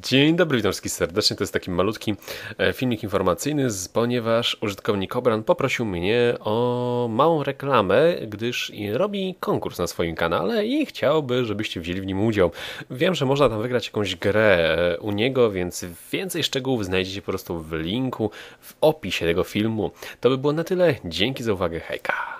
Dzień dobry, witam wszystkich serdecznie. To jest taki malutki e, filmik informacyjny, ponieważ użytkownik Obran poprosił mnie o małą reklamę, gdyż robi konkurs na swoim kanale i chciałby, żebyście wzięli w nim udział. Wiem, że można tam wygrać jakąś grę e, u niego, więc więcej szczegółów znajdziecie po prostu w linku w opisie tego filmu. To by było na tyle. Dzięki za uwagę. Hejka!